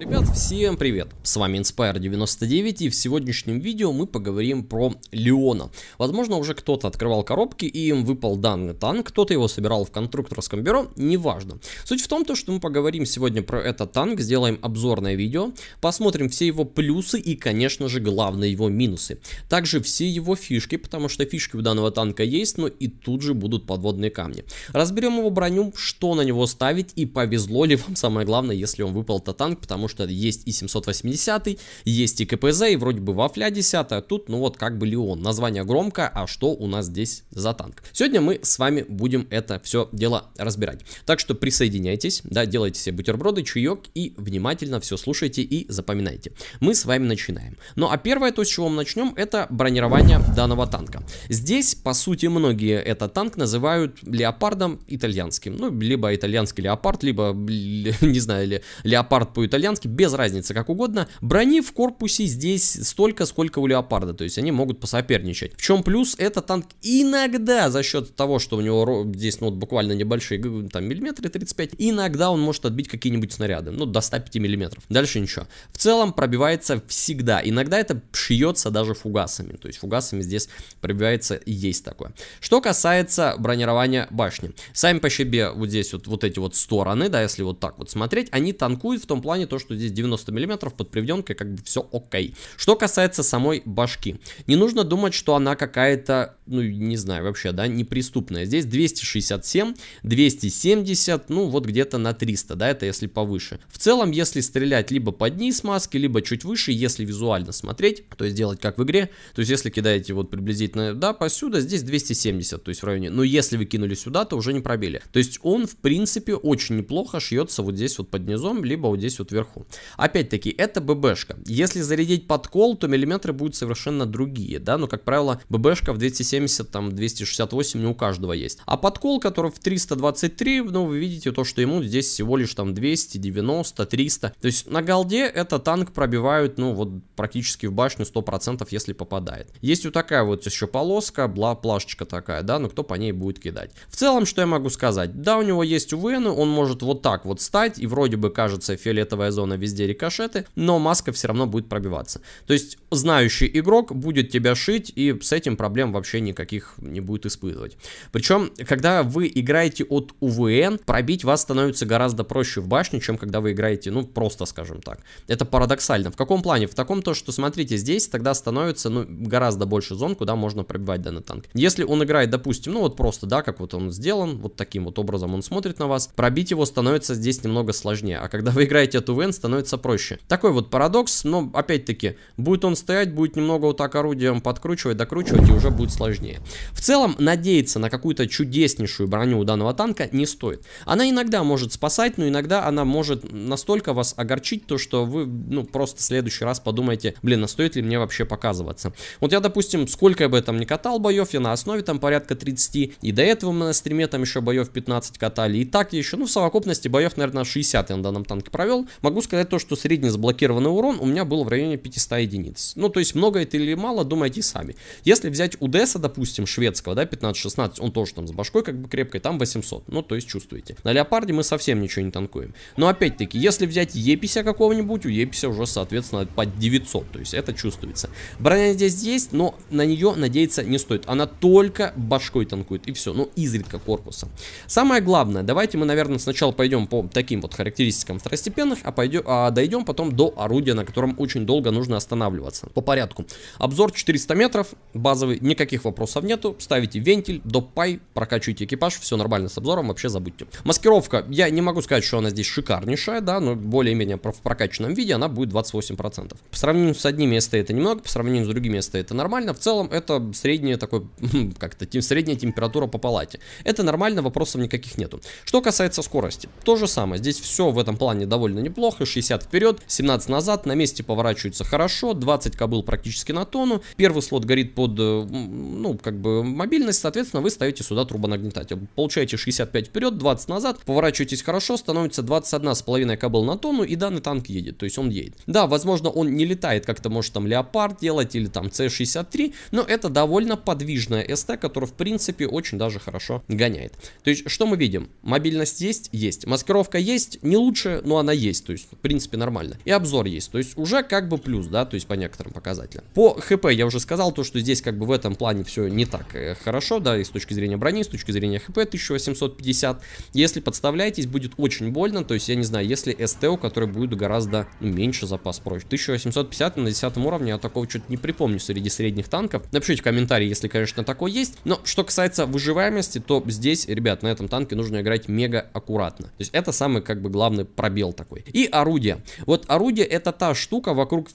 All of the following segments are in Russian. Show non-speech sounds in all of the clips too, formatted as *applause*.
Ребят, всем привет! С вами Inspire99 и в сегодняшнем видео мы поговорим про Леона. Возможно, уже кто-то открывал коробки и им выпал данный танк, кто-то его собирал в конструкторском бюро, неважно. Суть в том, то, что мы поговорим сегодня про этот танк, сделаем обзорное видео, посмотрим все его плюсы и, конечно же, главные его минусы. Также все его фишки, потому что фишки у данного танка есть, но и тут же будут подводные камни. Разберем его броню, что на него ставить и повезло ли вам, самое главное, если он выпал-то танк, потому что есть и 780, есть и КПЗ, и вроде бы вафля 10, а тут ну вот как бы Леон. Название громко, а что у нас здесь за танк? Сегодня мы с вами будем это все дело разбирать. Так что присоединяйтесь, да, делайте себе бутерброды, чаек и внимательно все слушайте и запоминайте. Мы с вами начинаем. Ну а первое, то с чего мы начнем, это бронирование данного танка. Здесь, по сути, многие этот танк называют леопардом итальянским. Ну, либо итальянский леопард, либо, *laughs* не знаю, леопард по-итальянски, по без разницы, как угодно. Брони в корпусе здесь столько, сколько у Леопарда, то есть они могут посоперничать. В чем плюс, это танк иногда за счет того, что у него здесь ну, вот буквально небольшие там миллиметры 35, иногда он может отбить какие-нибудь снаряды, ну до 105 миллиметров. Дальше ничего. В целом пробивается всегда, иногда это шьется даже фугасами, то есть фугасами здесь пробивается и есть такое. Что касается бронирования башни. Сами по себе вот здесь вот, вот эти вот стороны, да, если вот так вот смотреть, они танкуют в том плане то, что что здесь 90 мм под приведенкой как бы все окей. Что касается самой башки. Не нужно думать, что она какая-то, ну не знаю вообще, да, неприступная. Здесь 267, 270, ну вот где-то на 300, да, это если повыше. В целом, если стрелять либо под низ маски, либо чуть выше, если визуально смотреть, то есть делать как в игре, то есть если кидаете вот приблизительно, да, посюда, здесь 270, то есть в районе, но если вы кинули сюда, то уже не пробили. То есть он, в принципе, очень неплохо шьется вот здесь вот под низом, либо вот здесь вот вверху. ББшку. Опять-таки, это ББшка. Если зарядить подкол, то миллиметры будут совершенно другие, да, но, как правило, ББшка в 270, там, 268 не у каждого есть. А подкол, который в 323, ну, вы видите то, что ему здесь всего лишь там 290, 300. То есть на голде этот танк пробивают, ну, вот практически в башню 100%, если попадает. Есть вот такая вот еще полоска, бла, плашечка такая, да, но ну, кто по ней будет кидать. В целом, что я могу сказать? Да, у него есть УВН, он может вот так вот стать, и вроде бы кажется фиолетовая зона зона, везде рикошеты, но маска все равно будет пробиваться. То есть знающий игрок будет тебя шить, и с этим проблем вообще никаких не будет испытывать. Причем, когда вы играете от УВН, пробить вас становится гораздо проще в башне, чем когда вы играете, ну, просто, скажем так. Это парадоксально. В каком плане? В таком то, что, смотрите, здесь тогда становится, ну, гораздо больше зон, куда можно пробивать данный танк. Если он играет, допустим, ну, вот просто, да, как вот он сделан, вот таким вот образом он смотрит на вас, пробить его становится здесь немного сложнее. А когда вы играете от УВН, момент становится проще. Такой вот парадокс, но опять-таки, будет он стоять, будет немного вот так орудием подкручивать, докручивать и уже будет сложнее. В целом, надеяться на какую-то чудеснейшую броню у данного танка не стоит. Она иногда может спасать, но иногда она может настолько вас огорчить, то что вы, ну, просто в следующий раз подумаете, блин, а стоит ли мне вообще показываться. Вот я, допустим, сколько я бы там не катал боев, я на основе там порядка 30, и до этого мы на стриме там еще боев 15 катали, и так еще, ну, в совокупности боев, наверное, 60 я на данном танке провел. Могу могу сказать то, что средний заблокированный урон у меня был в районе 500 единиц. Ну, то есть много это или мало, думайте сами. Если взять у Удеса, допустим, шведского, да, 15-16, он тоже там с башкой как бы крепкой, там 800. Ну, то есть чувствуете. На Леопарде мы совсем ничего не танкуем. Но опять-таки, если взять Епися какого-нибудь, у Епися уже, соответственно, под 900. То есть это чувствуется. Броня здесь есть, но на нее надеяться не стоит. Она только башкой танкует, и все. Ну, изредка корпусом. Самое главное, давайте мы, наверное, сначала пойдем по таким вот характеристикам второстепенных, а пойдем пойдем, а, дойдем потом до орудия, на котором очень долго нужно останавливаться. По порядку. Обзор 400 метров, базовый, никаких вопросов нету. Ставите вентиль, доппай, прокачивайте экипаж, все нормально с обзором, вообще забудьте. Маскировка, я не могу сказать, что она здесь шикарнейшая, да, но более-менее в прокачанном виде она будет 28%. По сравнению с одними СТ это немного, по сравнению с другими СТ это нормально. В целом это средняя такой, хм, как-то средняя температура по палате. Это нормально, вопросов никаких нету. Что касается скорости, то же самое. Здесь все в этом плане довольно неплохо размаха, 60 вперед, 17 назад, на месте поворачивается хорошо, 20 кобыл практически на тону, первый слот горит под, э, ну, как бы мобильность, соответственно, вы ставите сюда трубонагнетатель. Получаете 65 вперед, 20 назад, поворачиваетесь хорошо, становится 21,5 кобыл на тону, и данный танк едет, то есть он едет. Да, возможно, он не летает, как-то может там Леопард делать, или там С-63, но это довольно подвижная СТ, которая, в принципе, очень даже хорошо гоняет. То есть, что мы видим? Мобильность есть? Есть. Маскировка есть? Не лучше, но она есть. То есть, в принципе, нормально. И обзор есть, то есть уже как бы плюс, да, то есть по некоторым показателям. По хп я уже сказал то, что здесь как бы в этом плане все не так э, хорошо, да, и с точки зрения брони, с точки зрения хп 1850. Если подставляетесь, будет очень больно, то есть я не знаю, если СТ, у которой будет гораздо меньше запас прочь. 1850 на 10 уровне я такого что-то не припомню среди средних танков. Напишите в комментарии, если, конечно, такой есть. Но что касается выживаемости, то здесь, ребят, на этом танке нужно играть мега аккуратно. То есть это самый как бы главный пробел такой. И орудие. Вот орудие это та штука, вокруг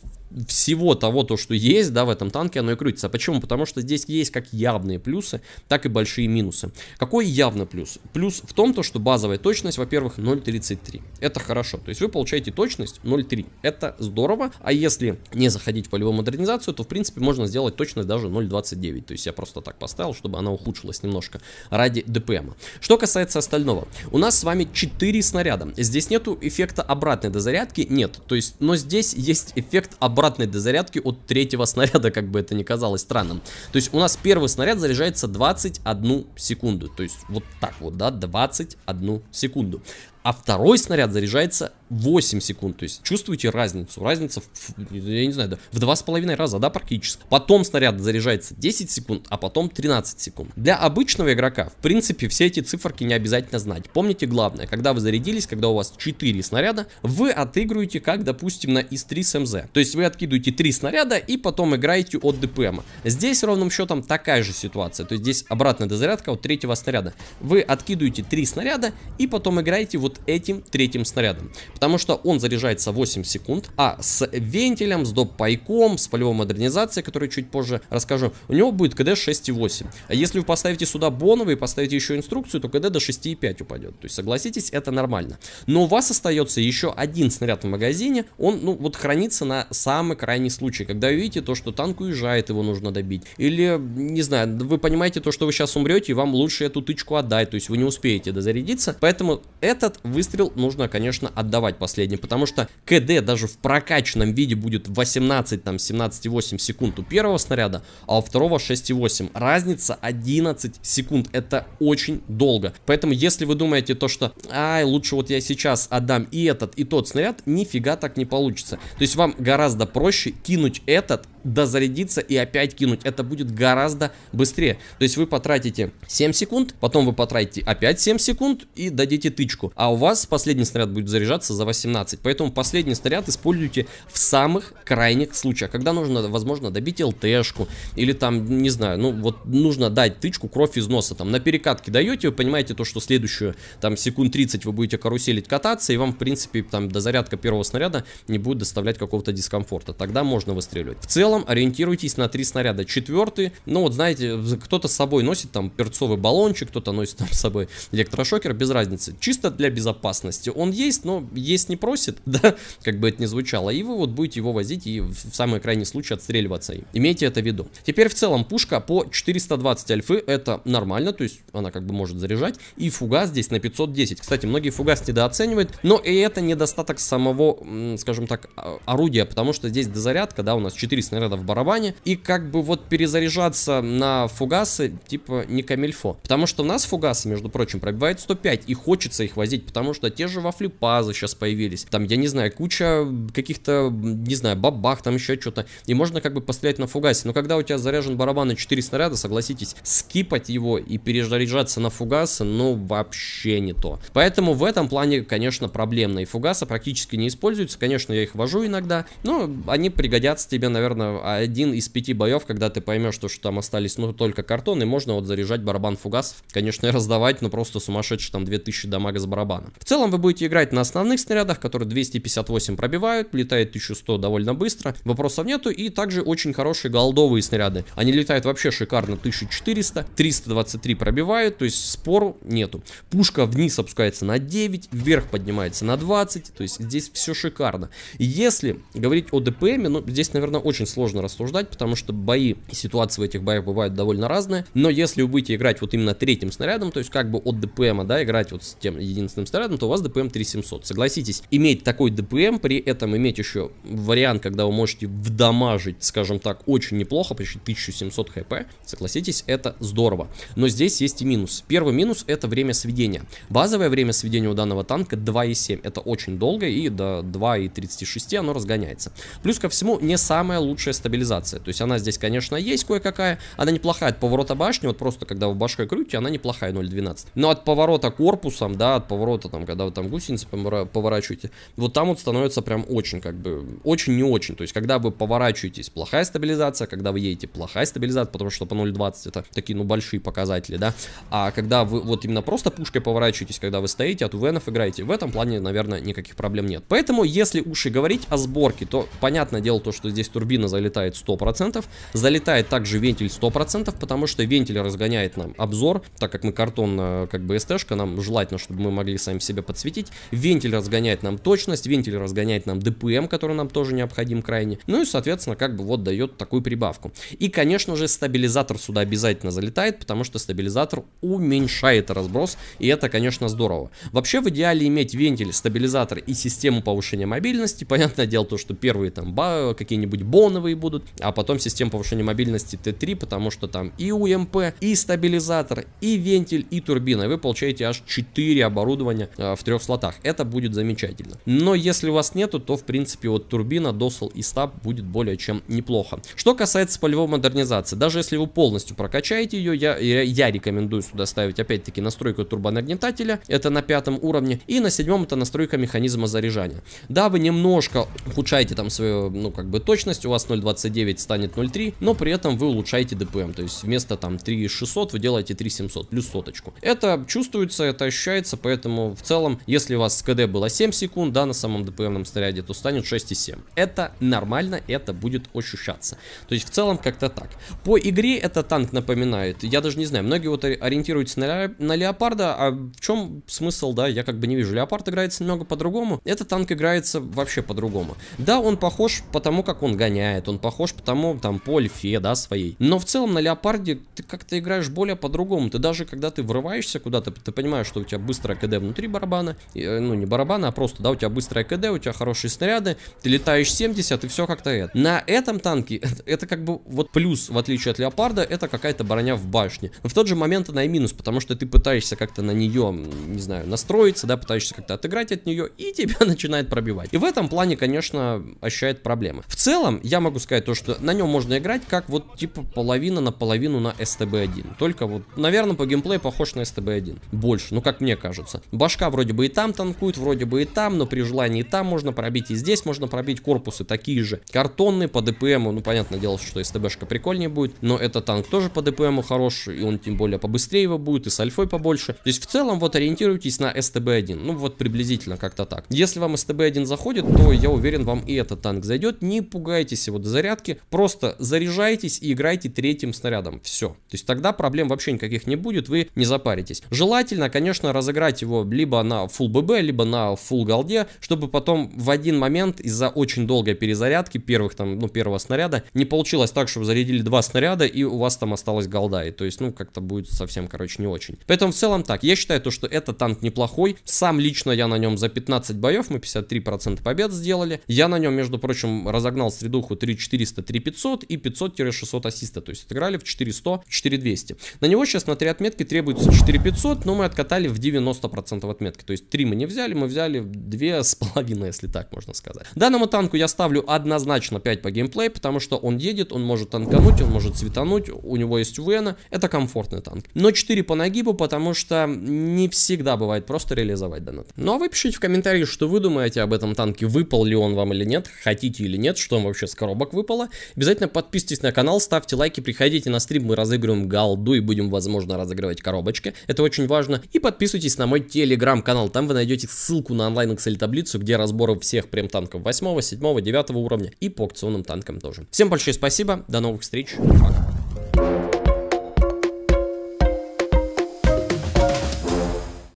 всего того, то, что есть, да, в этом танке, оно и крутится. Почему? Потому что здесь есть как явные плюсы, так и большие минусы. Какой явно плюс? Плюс в том, то, что базовая точность, во-первых, 0.33. Это хорошо. То есть вы получаете точность 0.3. Это здорово. А если не заходить в полевую модернизацию, то, в принципе, можно сделать точность даже 0.29. То есть я просто так поставил, чтобы она ухудшилась немножко ради ДПМа. Что касается остального. У нас с вами 4 снаряда. Здесь нету эффекта обратной дозарядки. Нет. То есть, но здесь есть эффект обратной обратной дозарядки от третьего *laughs* снаряда, как бы это ни казалось странным. То есть у нас первый снаряд заряжается 21 секунду. То есть вот так вот, да, 21 секунду а второй снаряд заряжается 8 секунд. То есть чувствуете разницу? Разница, в, я не знаю, да, в 2,5 раза, да, практически. Потом снаряд заряжается 10 секунд, а потом 13 секунд. Для обычного игрока, в принципе, все эти циферки не обязательно знать. Помните главное, когда вы зарядились, когда у вас 4 снаряда, вы отыгрываете, как, допустим, на ИС-3 СМЗ, То есть вы откидываете 3 снаряда и потом играете от ДПМа. Здесь ровным счетом такая же ситуация. То есть здесь обратная дозарядка от третьего снаряда. Вы откидываете 3 снаряда и потом играете вот этим третьим снарядом. Потому что он заряжается 8 секунд, а с вентилем, с доп-пайком, с полевой модернизацией, которую чуть позже расскажу, у него будет КД 6,8. А если вы поставите сюда боновый и поставите еще инструкцию, то КД до 6,5 упадет. То есть, согласитесь, это нормально. Но у вас остается еще один снаряд в магазине, он, ну, вот хранится на самый крайний случай, когда видите то, что танк уезжает, его нужно добить. Или, не знаю, вы понимаете то, что вы сейчас умрете, и вам лучше эту тычку отдать, то есть вы не успеете дозарядиться. Поэтому этот выстрел нужно, конечно, отдавать последний, потому что КД даже в прокачанном виде будет 18, там, 17,8 секунд у первого снаряда, а у второго 6,8. Разница 11 секунд, это очень долго. Поэтому, если вы думаете то, что, ай, лучше вот я сейчас отдам и этот, и тот снаряд, нифига так не получится. То есть вам гораздо проще кинуть этот дозарядиться и опять кинуть. Это будет гораздо быстрее. То есть вы потратите 7 секунд, потом вы потратите опять 7 секунд и дадите тычку. А у вас последний снаряд будет заряжаться за 18. Поэтому последний снаряд используйте в самых крайних случаях, когда нужно, возможно, добить ЛТшку или там, не знаю, ну вот нужно дать тычку кровь из носа. Там на перекатке даете, вы понимаете то, что следующую там секунд 30 вы будете каруселить кататься и вам, в принципе, там дозарядка первого снаряда не будет доставлять какого-то дискомфорта. Тогда можно выстреливать. В целом целом ориентируйтесь на три снаряда. Четвертый, ну вот знаете, кто-то с собой носит там перцовый баллончик, кто-то носит там с собой электрошокер, без разницы. Чисто для безопасности. Он есть, но есть не просит, *laughs* да, как бы это ни звучало. И вы вот будете его возить и в самый крайний случай отстреливаться. Имейте это в виду. Теперь в целом пушка по 420 альфы это нормально, то есть она как бы может заряжать. И фугас здесь на 510. Кстати, многие фугас недооценивают, но и это недостаток самого, скажем так, а, орудия, потому что здесь дозарядка, да, у нас 4 снаряда снаряда в барабане. И как бы вот перезаряжаться на фугасы, типа, не камельфо. Потому что у нас фугасы, между прочим, пробивают 105, и хочется их возить, потому что те же вафлипазы сейчас появились. Там, я не знаю, куча каких-то, не знаю, бабах, там еще что-то. И можно как бы пострелять на фугасе. Но когда у тебя заряжен барабан на 4 снаряда, согласитесь, скипать его и перезаряжаться на фугасы, ну, вообще не то. Поэтому в этом плане, конечно, проблемно. И фугасы практически не используются. Конечно, я их вожу иногда, но они пригодятся тебе, наверное, наверное, один из пяти боев, когда ты поймешь, то, что там остались, ну, только картоны, можно вот заряжать барабан фугасов. Конечно, *laughs* раздавать, но ну, просто сумасшедший там 2000 дамага с барабана. В целом вы будете играть на основных снарядах, которые 258 пробивают, летает 1100 довольно быстро, вопросов нету. И также очень хорошие голдовые снаряды. Они летают вообще шикарно, 1400, 323 пробивают, то есть спору нету. Пушка вниз опускается на 9, вверх поднимается на 20, то есть здесь все шикарно. Если говорить о ДПМе, ну, здесь, наверное, очень сложно рассуждать, потому что бои и ситуации в этих боях бывают довольно разные. Но если вы будете играть вот именно третьим снарядом, то есть как бы от ДПМа, да, играть вот с тем единственным снарядом, то у вас ДПМ 3700. Согласитесь, иметь такой ДПМ, при этом иметь еще вариант, когда вы можете вдамажить, скажем так, очень неплохо, почти 1700 хп, согласитесь, это здорово. Но здесь есть и минус. Первый минус это время сведения. Базовое время сведения у данного танка 2,7. Это очень долго и до 2,36 оно разгоняется. Плюс ко всему, не самая лучшая хорошая стабилизация. То есть она здесь, конечно, есть кое-какая. Она неплохая от поворота башни. Вот просто, когда вы башкой крутите, она неплохая 0.12. Но от поворота корпусом, да, от поворота, там, когда вы там гусеницы поворачиваете, вот там вот становится прям очень, как бы, очень не очень. То есть, когда вы поворачиваетесь, плохая стабилизация. Когда вы едете, плохая стабилизация, потому что по 0.20 это такие, ну, большие показатели, да. А когда вы вот именно просто пушкой поворачиваетесь, когда вы стоите, от УВНов играете, в этом плане, наверное, никаких проблем нет. Поэтому, если уж и говорить о сборке, то, понятное дело, то, что здесь турбина залетает 100%. Залетает также вентиль 100%, потому что вентиль разгоняет нам обзор, так как мы картон как бы СТшка, нам желательно, чтобы мы могли сами себя подсветить. Вентиль разгоняет нам точность, вентиль разгоняет нам ДПМ, который нам тоже необходим крайне. Ну и, соответственно, как бы вот дает такую прибавку. И, конечно же, стабилизатор сюда обязательно залетает, потому что стабилизатор уменьшает разброс, и это, конечно, здорово. Вообще, в идеале иметь вентиль, стабилизатор и систему повышения мобильности. *laughs* Понятное дело, то, что первые там какие-нибудь боновые плановые будут, а потом система повышения мобильности Т3, потому что там и УМП, и стабилизатор, и вентиль, и турбина. И вы получаете аж 4 оборудования э, в трех слотах. Это будет замечательно. Но если у вас нету, то в принципе вот турбина, досл и стаб будет более чем неплохо. Что касается полевой модернизации, даже если вы полностью прокачаете ее, я, я, я рекомендую сюда ставить опять-таки настройку турбонагнетателя, это на пятом уровне, и на седьмом это настройка механизма заряжания. Да, вы немножко ухудшаете там свою, ну как бы точность, у вас 0.29 станет 0.3, но при этом вы улучшаете ДПМ, то есть вместо там 3600 вы делаете 3700 плюс соточку. Это чувствуется, это ощущается, поэтому в целом, если у вас КД было 7 секунд, да, на самом ДПМном снаряде, то станет 6,7. Это нормально, это будет ощущаться. То есть в целом как-то так. По игре это танк напоминает, я даже не знаю, многие вот ориентируются на, на Леопарда, а в чем смысл, да, я как бы не вижу. Леопард играется немного по-другому, этот танк играется вообще по-другому. Да, он похож потому, как он гоняет, нет, он похож потому, там, по альфе, да, своей. Но в целом на Леопарде ты как-то играешь более по-другому. Ты даже, когда ты врываешься куда-то, ты понимаешь, что у тебя быстрая КД внутри барабана. И, э, ну, не барабана, а просто, да, у тебя быстрая КД, у тебя хорошие снаряды, ты летаешь 70 и все как-то это. На этом танке *laughs* это, это как бы вот плюс, в отличие от Леопарда, это какая-то броня в башне. Но в тот же момент она и минус, потому что ты пытаешься как-то на нее, не знаю, настроиться, да, пытаешься как-то отыграть от нее, и *laughs* тебя начинает пробивать. И в этом плане, конечно, ощущает проблемы. В целом, я могу могу сказать то, что на нем можно играть как вот типа половина на половину на STB1. Только вот, наверное, по геймплею похож на STB1. Больше, ну как мне кажется. Башка вроде бы и там танкует, вроде бы и там, но при желании и там можно пробить, и здесь можно пробить. Корпусы такие же. Картонные по ДПМу, ну понятное дело, что СТБшка прикольнее будет, но этот танк тоже по ДПМу хороший и он тем более побыстрее его будет, и с альфой побольше. То есть в целом вот ориентируйтесь на СТБ-1, ну вот приблизительно как-то так. Если вам СТБ-1 заходит, то я уверен, вам и этот танк зайдет, не пугайтесь его его до зарядки. Просто заряжайтесь и играйте третьим снарядом. Все. То есть тогда проблем вообще никаких не будет, вы не запаритесь. Желательно, конечно, разыграть его либо на full bb либо на full голде, чтобы потом в один момент из-за очень долгой перезарядки первых там, ну, первого снаряда не получилось так, чтобы зарядили два снаряда и у вас там осталось голда. И то есть, ну, как-то будет совсем, короче, не очень. Поэтому в целом так. Я считаю то, что этот танк неплохой. Сам лично я на нем за 15 боев, мы 53% побед сделали. Я на нем, между прочим, разогнал средуху 3400, 3500 и 500-600 ассиста. То есть отыграли в 400, 4200. На него сейчас на 3 отметки требуется 4500, но мы откатали в 90% отметки. То есть 3 мы не взяли, мы взяли 2,5, если так можно сказать. Данному танку я ставлю однозначно 5 по геймплею, потому что он едет, он может танкануть, он может светануть, у него есть Увена, это комфортный танк. Но 4 по нагибу, потому что не всегда бывает просто реализовать данный танк. Ну а вы пишите в комментарии, что вы думаете об этом танке, выпал ли он вам или нет, хотите или нет, что он вообще скоро коробок выпало. Обязательно подписывайтесь на канал, ставьте лайки, приходите на стрим, мы разыгрываем голду и будем, возможно, разыгрывать коробочки. Это очень важно. И подписывайтесь на мой телеграм-канал, там вы найдете ссылку на онлайн Excel таблицу, где разборы всех прем танков 8, 7, 9 уровня и по акционным танкам тоже. Всем большое спасибо, до новых встреч, пока.